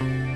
thank you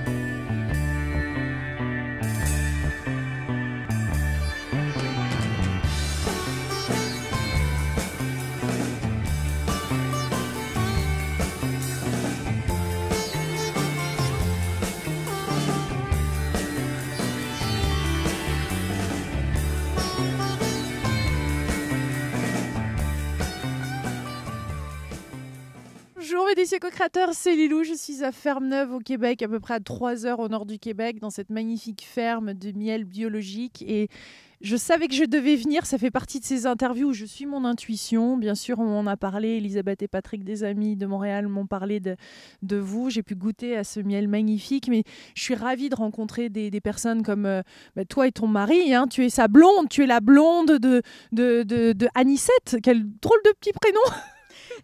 Bonjour mes co-créateurs, c'est Lilou, je suis à Ferme-Neuve au Québec, à peu près à 3 heures au nord du Québec, dans cette magnifique ferme de miel biologique et je savais que je devais venir, ça fait partie de ces interviews où je suis mon intuition. Bien sûr, on en a parlé, Elisabeth et Patrick, des amis de Montréal, m'ont parlé de, de vous. J'ai pu goûter à ce miel magnifique, mais je suis ravie de rencontrer des, personnes comme euh, bah, toi et ton mari. Hein. Tu es sa blonde, tu es la blonde de, de, de, de Quel drôle de petit prénom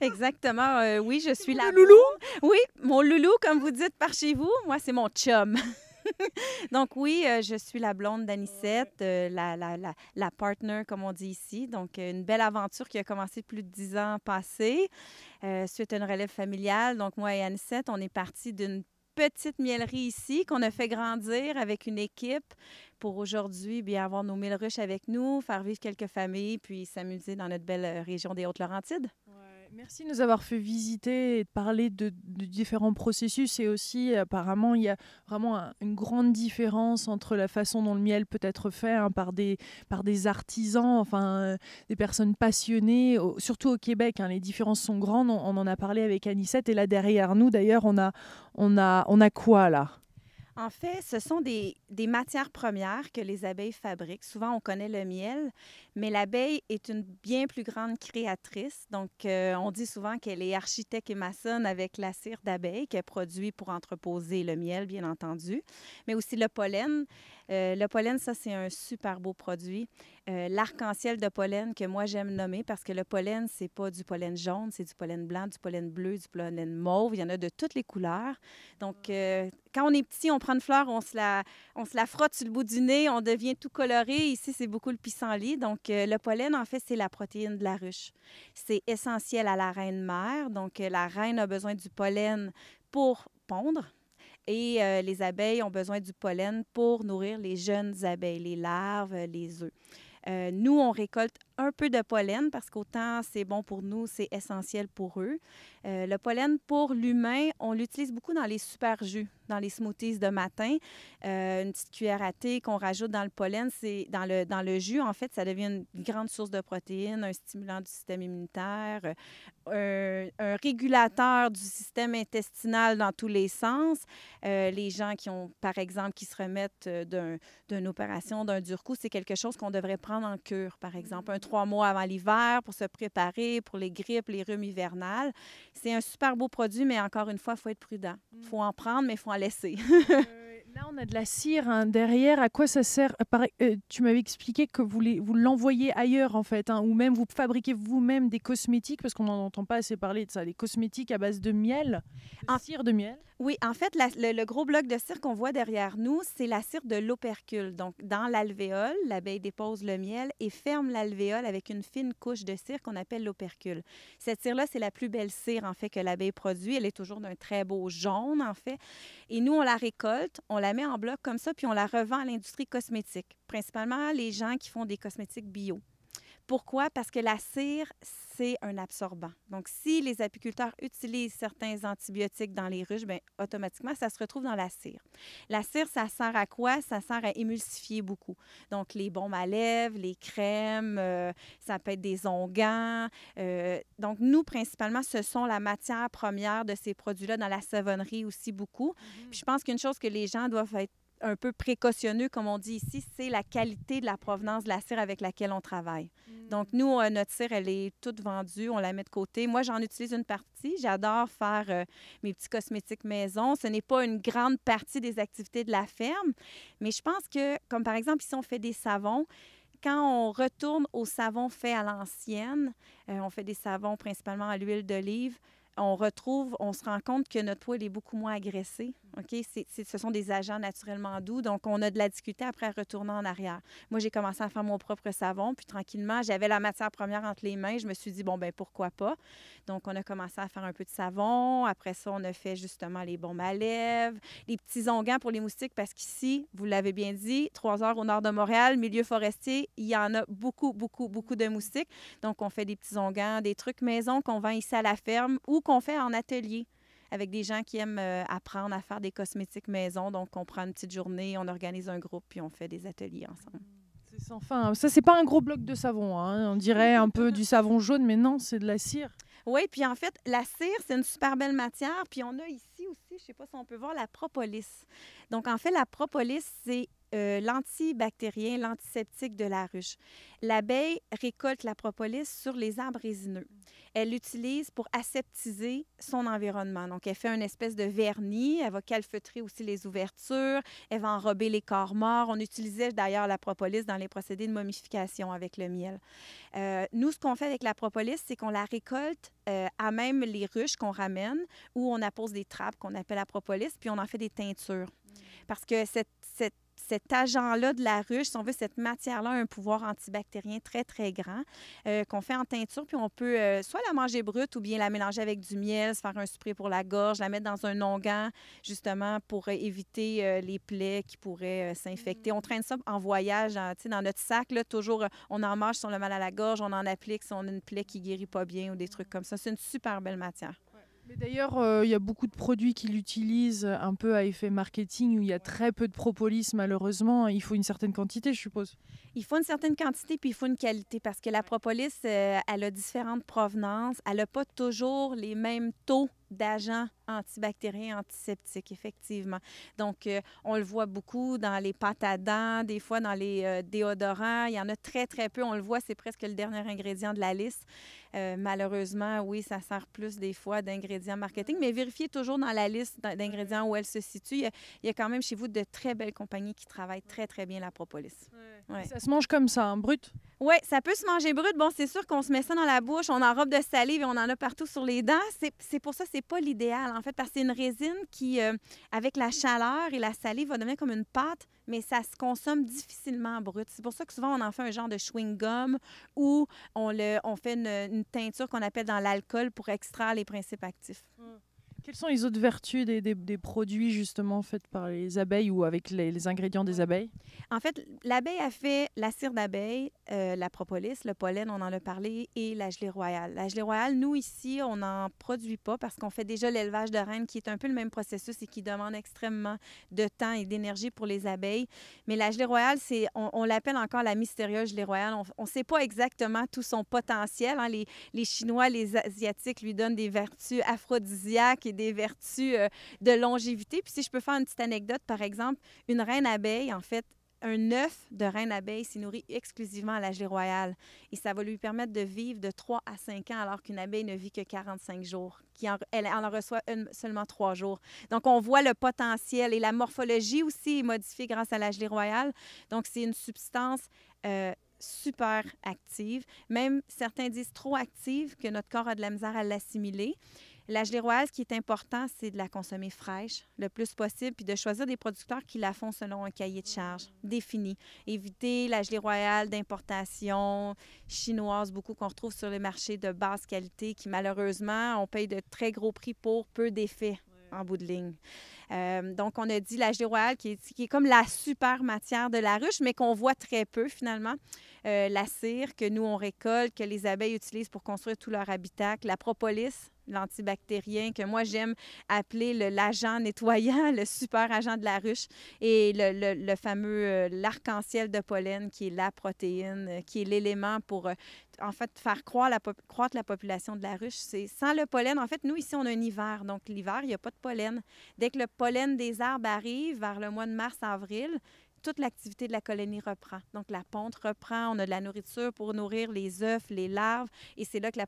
Exactement. Euh, oui, je suis là. Loulou? Oui, mon loulou, comme vous dites par chez vous. Moi, c'est mon chum. Donc oui, euh, je suis la blonde d'Anicette, euh, la, la, la, la, partner, comme on dit ici. Donc une belle aventure qui a commencé plus de dix ans passés, suite à une relève familiale. Donc moi et Anicette, on est partis d'une petite mielerie ici qu'on a fait grandir avec une équipe pour aujourd'hui bien avoir nos mille ruches avec nous, faire vivre quelques familles, puis s'amuser dans notre belle région des Hautes-Laurentides. Merci de nous avoir fait visiter et de parler de, différents processus et aussi apparemment il y a vraiment une grande différence entre la façon dont le miel peut être fait hein, par, des, par des artisans, enfin euh, des personnes passionnées, surtout au Québec, hein. les différences sont grandes, on, en a parlé avec Anissette et là derrière nous d'ailleurs on, a, on a quoi là en fait, ce sont des, matières premières que les abeilles fabriquent. Souvent, on connaît le miel, mais l'abeille est une bien plus grande créatrice. Donc, euh, on dit souvent qu'elle est architecte et maçonne avec la cire d'abeille qu'elle produit pour entreposer le miel, bien entendu, mais aussi le pollen. Euh, le pollen, ça, c'est un super beau produit. Euh, l'arc-en-ciel de pollen que moi, j'aime nommer parce que le pollen, c'est pas du pollen jaune, c'est du pollen blanc, du pollen bleu, du pollen mauve. Il y en a de toutes les couleurs. Donc, ah. euh, quand on est petit, on prend une fleur, on se, la, on se la frotte sur le bout du nez, on devient tout coloré. Ici, c'est beaucoup le pissenlit. Donc, le pollen, en fait, c'est la protéine de la ruche. C'est essentiel à la reine mère. Donc, la reine a besoin du pollen pour pondre, et euh, les abeilles ont besoin du pollen pour nourrir les jeunes abeilles, les larves, les œufs. Euh, nous, on récolte un peu de pollen parce qu'autant c'est bon pour nous, c'est essentiel pour eux. Euh, le pollen pour l'humain, on l'utilise beaucoup dans les super jus, dans les smoothies de matin. Euh, une petite cuillère à thé qu'on rajoute dans le pollen, c'est dans le, dans le jus, en fait, ça devient une grande source de protéines, un stimulant du système immunitaire, un, régulateur du système intestinal dans tous les sens. Euh, les gens qui ont, par exemple, qui se remettent d'une opération, d'un dur coup, c'est quelque chose qu'on devrait prendre en cure, par exemple. Un trois mois avant l'hiver pour se préparer pour les grippes, les rhumes hivernales. C'est un super beau produit, mais encore une fois, il faut être prudent. Il mmh. faut en prendre, mais il faut en laisser. Là, on a de la cire hein. derrière. À quoi ça sert euh, euh, Tu m'avais expliqué que vous l'envoyez vous ailleurs, en fait, hein, ou même vous fabriquez vous-même des cosmétiques, parce qu'on n'en entend pas assez parler de ça, des cosmétiques à base de miel, en, cire de miel. Oui, en fait, le, gros bloc de cire qu'on voit derrière nous, c'est la cire de l'opercule. Donc, dans l'alvéole, l'abeille dépose le miel et ferme l'alvéole avec une fine couche de cire qu'on appelle l'opercule. Cette cire-là, c'est la plus belle cire, en fait, que l'abeille produit. Elle est toujours d'un très beau jaune, en fait. Et nous, on la récolte, on on la met en bloc comme ça, puis on la revend à l'industrie cosmétique, principalement les gens qui font des cosmétiques bio. Pourquoi? Parce que la cire, c'est un absorbant. Donc, si les apiculteurs utilisent certains antibiotiques dans les ruches, bien, automatiquement, ça se retrouve dans la cire. La cire, ça sert à quoi? Ça sert à émulsifier beaucoup. Donc, les bons à lèvres, les crèmes, euh, ça peut être des onguents. Euh, donc, nous, principalement, ce sont la matière première de ces produits-là dans la savonnerie aussi beaucoup. Mm-hmm. Puis, je pense qu'une chose que les gens doivent être un peu précautionneux, comme on dit ici, c'est la qualité de la provenance de la cire avec laquelle on travaille. Mm. Donc, nous, euh, notre cire, elle est toute vendue, on la met de côté. Moi, j'en utilise une partie. J'adore faire euh, mes petits cosmétiques maison. Ce n'est pas une grande partie des activités de la ferme, mais je pense que, comme par exemple, ici, on fait des savons quand on retourne au savon fait à l'ancienne, euh, on fait des savons principalement à l'huile d'olive, on retrouve, on se rend compte que notre poil est beaucoup moins agressé. OK? ce sont des agents naturellement doux. Donc, on a de la discuter après retourner en arrière. Moi, j'ai commencé à faire mon propre savon. Puis, tranquillement, j'avais la matière première entre les mains. Je me suis dit, bon, ben pourquoi pas? Donc, on a commencé à faire un peu de savon. Après ça, on a fait justement les bombes à lèvres, les petits onguents pour les moustiques. Parce qu'ici, vous l'avez bien dit, trois heures au nord de Montréal, milieu forestier, il y en a beaucoup, beaucoup, beaucoup de moustiques. Donc, on fait des petits onguents, des trucs maison qu'on vend ici à la ferme ou qu'on fait en atelier avec des gens qui aiment euh, apprendre à faire des cosmétiques maison. Donc, on prend une petite journée, on organise un groupe, puis on fait des ateliers ensemble. C'est sans fin. Ça, c'est pas un gros bloc de savon. Hein. On dirait un peu du savon jaune, mais non, c'est de la cire. Oui, puis en fait, la cire, c'est une super belle matière. Puis on a ici aussi, je ne sais pas si on peut voir, la propolis. Donc en fait, la propolis, c'est euh, l'antibactérien, l'antiseptique de la ruche. L'abeille récolte la propolis sur les arbres résineux. Elle l'utilise pour aseptiser son environnement. Donc, elle fait une espèce de vernis. Elle va calfeutrer aussi les ouvertures. Elle va enrober les corps morts. On utilisait d'ailleurs la propolis dans les procédés de momification avec le miel. Euh, nous, ce qu'on fait avec la propolis, c'est qu'on la récolte euh, à même les ruches qu'on ramène où on appose des trappes qu'on appelle la propolis, puis on en fait des teintures. Parce que cette, cette cet agent-là de la ruche, si on veut, cette matière-là a un pouvoir antibactérien très, très grand euh, qu'on fait en teinture. Puis on peut euh, soit la manger brute ou bien la mélanger avec du miel, se faire un spray pour la gorge, la mettre dans un onguent, justement, pour euh, éviter les plaies qui pourraient s'infecter. Mm. On traîne ça en voyage, hein, sais, dans notre sac, là, toujours, on en mange si on a mal à la gorge, on en applique si on a une plaie qui guérit pas bien ou des mm. trucs comme ça. C'est une super belle matière. D'ailleurs, euh, il y a beaucoup de produits qui l'utilisent euh, un peu à effet marketing où il y a très peu de propolis malheureusement. Il faut une certaine quantité, je suppose. Il faut une certaine quantité, puis il faut une qualité, parce que la propolis, euh, elle a différentes provenances. Elle n'a pas toujours les mêmes taux d'agents antibactériens, antiseptiques, effectivement. Donc, euh, on le voit beaucoup dans les pâtes à dents, des fois dans les euh, déodorants. Il y en a très, très peu. On le voit, c'est presque le dernier ingrédient de la liste. malheureusement, oui, ça sert plus des fois d'ingrédients marketing, mais vérifiez toujours dans la liste d'ingrédients où elle se situe. Il y, a, quand même chez vous de très belles compagnies qui travaillent très, très bien la propolis. Ça se mange comme ça, en hein, brut? Oui, ça peut se manger brut. Bon, c'est sûr qu'on se met ça dans la bouche, on enrobe de salive et on en a partout sur les dents. C'est pour ça c'est pas l'idéal, en fait, parce que c'est une résine qui, euh, avec la chaleur et la salive, va devenir comme une pâte, mais ça se consomme difficilement brut. C'est pour ça que souvent, on en fait un genre de chewing-gum ou on, le, on fait une, teinture qu'on appelle dans l'alcool pour extraire les principes actifs. Hmm. Quelles sont les autres vertus des, produits justement faits par les abeilles ou avec les, ingrédients des abeilles? En fait, l'abeille a fait la cire d'abeille, euh, la propolis, le pollen, on en a parlé, et la gelée royale. La gelée royale, nous ici, on n'en produit pas parce qu'on fait déjà l'élevage de reines qui est un peu le même processus et qui demande extrêmement de temps et d'énergie pour les abeilles. Mais la gelée royale, c'est, on, l'appelle encore la mystérieuse gelée royale. On ne sait pas exactement tout son potentiel. Hein. Les, Chinois, les Asiatiques lui donnent des vertus aphrodisiaques des vertus euh, de longévité. Puis si je peux faire une petite anecdote, par exemple, une reine abeille, en fait, un œuf de reine abeille s'y nourrit exclusivement à la gelée royale et ça va lui permettre de vivre de 3 à 5 ans alors qu'une abeille ne vit que 45 jours. Qui en, elle, en reçoit seulement 3 jours. Donc on voit le potentiel et la morphologie aussi est modifiée grâce à la gelée royale. Donc c'est une substance euh, super active, même certains disent trop active que notre corps a de la misère à l'assimiler. La royale, ce qui est important, c'est de la consommer fraîche le plus possible, puis de choisir des producteurs qui la font selon un cahier de mm. charge défini. Éviter la gelée royale d'importation chinoise, beaucoup qu'on retrouve sur le marché de basse qualité, qui malheureusement, on paye de très gros prix pour peu d'effets en bout de ligne. Euh, donc, on a dit la gelée royale, qui est, qui est, comme la super matière de la ruche, mais qu'on voit très peu finalement. Euh, la cire que nous, on récolte, que les abeilles utilisent pour construire tout leur habitacle, la propolis, l'antibactérien, que moi j'aime appeler l'agent nettoyant, le super agent de la ruche, et le, fameux euh, l'arc-en-ciel de pollen, qui est la protéine, euh, qui est l'élément pour, en fait, faire croître la, croître la population de la ruche. C'est sans le pollen. En fait, nous, ici, on a un hiver. Donc, l'hiver, il n'y a pas de pollen. Dès que le pollen des arbres arrive vers le mois de mars-avril, toute l'activité de la colonie reprend. Donc, la ponte reprend, on a de la nourriture pour nourrir les œufs, les larves, et c'est là que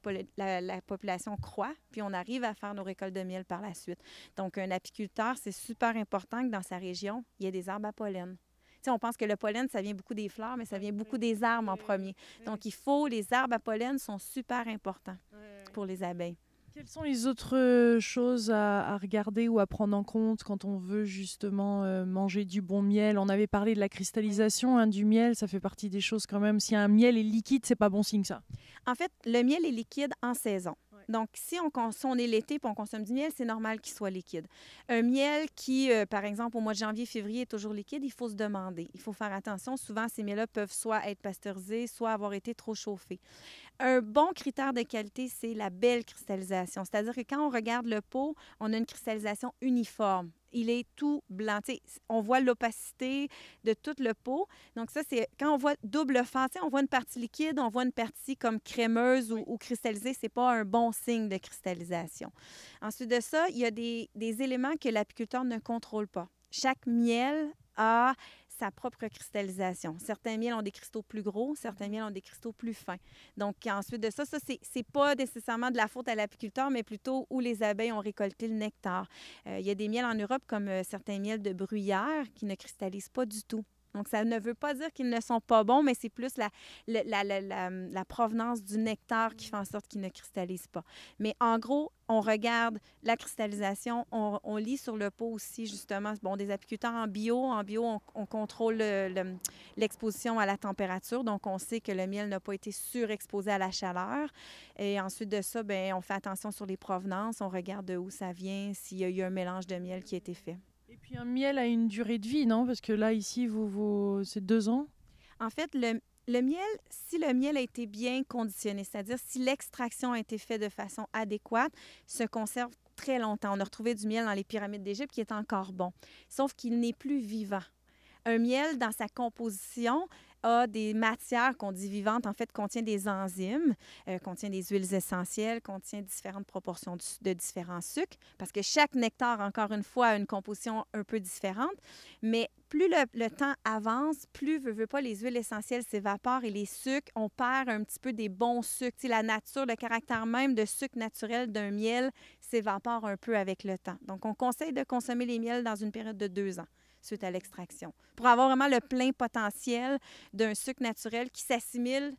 la, population croît, puis on arrive à faire nos récoltes de miel par la suite. Donc, un apiculteur, c'est super important que dans sa région, il y ait des arbres à pollen. si on pense que le pollen, ça vient beaucoup des fleurs, mais ça vient beaucoup des arbres en premier. Donc, il faut, les arbres à pollen sont super importants pour les abeilles. Quelles sont les autres euh, choses à, regarder ou à prendre en compte quand on veut justement euh, manger du bon miel On avait parlé de la cristallisation hein, du miel, ça fait partie des choses quand même. Si un miel est liquide, c'est pas bon signe ça. En fait, le miel est liquide en saison. Donc, si on, est l'été et qu'on consomme du miel, c'est normal qu'il soit liquide. Un miel qui, euh, par exemple, au mois de janvier, février, est toujours liquide, il faut se demander. Il faut faire attention. Souvent, ces miels-là peuvent soit être pasteurisés, soit avoir été trop chauffés un bon critère de qualité, c'est la belle cristallisation. C'est-à-dire que quand on regarde le pot, on a une cristallisation uniforme. Il est tout blanc. on voit l'opacité de tout le pot. Donc ça, c'est quand on voit double face, on voit une partie liquide, on voit une partie comme crémeuse ou, cristallisée. cristallisée. n'est pas un bon signe de cristallisation. Ensuite de ça, il y a des éléments que l'apiculteur ne contrôle pas. Chaque miel a sa propre cristallisation. Certains miels ont des cristaux plus gros, certains miels ont des cristaux plus fins. Donc, ensuite de ça, ça, c'est pas nécessairement de la faute à l'apiculteur, mais plutôt où les abeilles ont récolté le nectar. Euh, il y a des miels en Europe, comme euh, certains miels de bruyère, qui ne cristallisent pas du tout. Donc, ça ne veut pas dire qu'ils ne sont pas bons, mais c'est plus la, provenance du nectar qui fait en sorte qu'ils ne cristallisent pas. Mais en gros, on regarde la cristallisation, on, lit sur le pot aussi, justement, bon, des apiculteurs en bio. En bio, on, contrôle l'exposition à la température, donc on sait que le miel n'a pas été surexposé à la chaleur. Et ensuite de ça, ben, on fait attention sur les provenances, on regarde de où ça vient, s'il y a eu un mélange de miel qui a été fait un miel a une durée de vie, non Parce que là, ici, vous, vous... c'est deux ans. En fait, le, le miel, si le miel a été bien conditionné, c'est-à-dire si l'extraction a été faite de façon adéquate, se conserve très longtemps. On a retrouvé du miel dans les pyramides d'Égypte qui est encore bon, sauf qu'il n'est plus vivant. Un miel, dans sa composition, a des matières qu'on dit vivantes, en fait, contient des enzymes, euh, contient des huiles essentielles, contient différentes proportions de, différents sucres, parce que chaque nectar, encore une fois, a une composition un peu différente. Mais plus le, temps avance, plus, veut, veut pas, les huiles essentielles s'évaporent et les sucres, on perd un petit peu des bons sucres. T'sais, la nature, le caractère même de sucre naturel d'un miel s'évapore un peu avec le temps. Donc, on conseille de consommer les miels dans une période de deux ans suite à l'extraction. Pour avoir vraiment le plein potentiel d'un sucre naturel qui s'assimile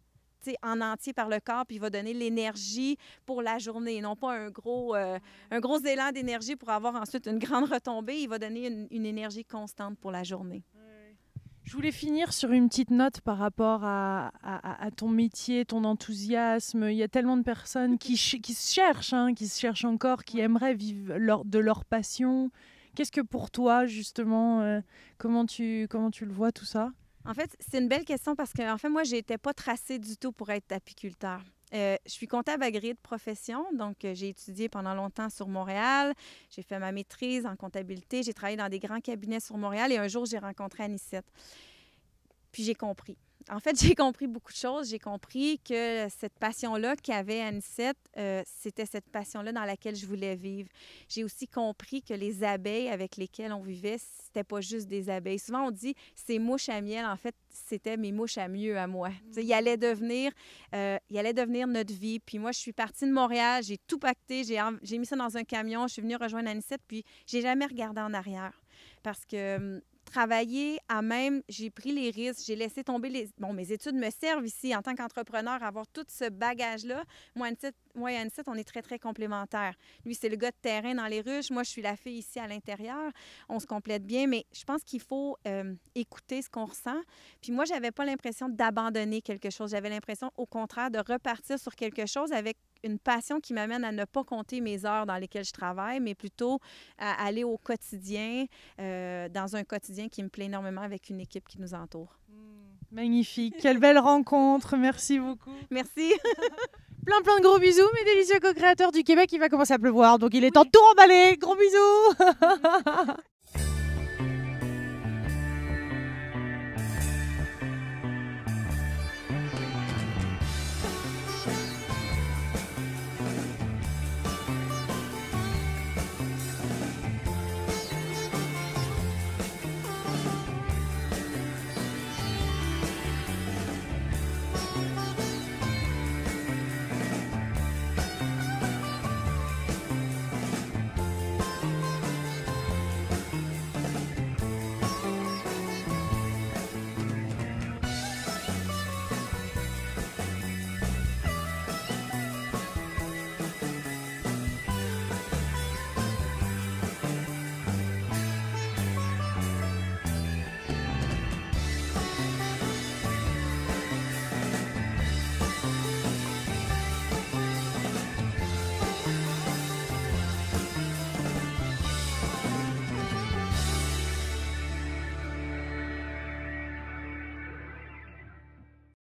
en entier par le corps, puis il va donner l'énergie pour la journée, et non pas un gros, euh, un gros élan d'énergie pour avoir ensuite une grande retombée. Il va donner une, énergie constante pour la journée. Je voulais finir sur une petite note par rapport à, ton métier, ton enthousiasme. Il y a tellement de personnes qui, qui se cherchent, hein, qui se cherchent encore, qui aimeraient vivre de leur passion, Qu'est-ce que pour toi, justement, euh, comment, tu, comment tu le vois tout ça? En fait, c'est une belle question parce que, en fait, moi, je n'étais pas tracée du tout pour être apiculteur. Euh, je suis comptable agréée de profession, donc euh, j'ai étudié pendant longtemps sur Montréal. J'ai fait ma maîtrise en comptabilité. J'ai travaillé dans des grands cabinets sur Montréal et un jour, j'ai rencontré Anicette. Puis j'ai compris en fait, j'ai compris beaucoup de choses. J'ai compris que cette passion-là qu'avait Anisette, euh, c'était cette passion-là dans laquelle je voulais vivre. J'ai aussi compris que les abeilles avec lesquelles on vivait, c'était pas juste des abeilles. Souvent, on dit ces mouches à miel. En fait, c'était mes mouches à mieux à moi. Il allait devenir, euh, il allait devenir notre vie. Puis moi, je suis partie de Montréal, j'ai tout pacté, j'ai mis ça dans un camion, je suis venue rejoindre Anisette, puis j'ai jamais regardé en arrière parce que hum, travailler à même, j'ai pris les risques, j'ai laissé tomber les... Bon, mes études me servent ici en tant qu'entrepreneur, avoir tout ce bagage-là. Moi, et moi et on est très, très complémentaires. Lui, c'est le gars de terrain dans les ruches. Moi, je suis la fille ici à l'intérieur. On se complète bien, mais je pense qu'il faut euh, écouter ce qu'on ressent. Puis moi, j'avais pas l'impression d'abandonner quelque chose. J'avais l'impression, au contraire, de repartir sur quelque chose avec une passion qui m'amène à ne pas compter mes heures dans lesquelles je travaille, mais plutôt à aller au quotidien, euh, dans un quotidien qui me plaît énormément avec une équipe qui nous entoure. Hmm, magnifique. Quelle belle rencontre. Merci beaucoup. Merci. plein plein de gros bisous, mes délicieux co-créateurs du Québec. Il va commencer à pleuvoir, donc il est temps de tout remballer. Gros bisous.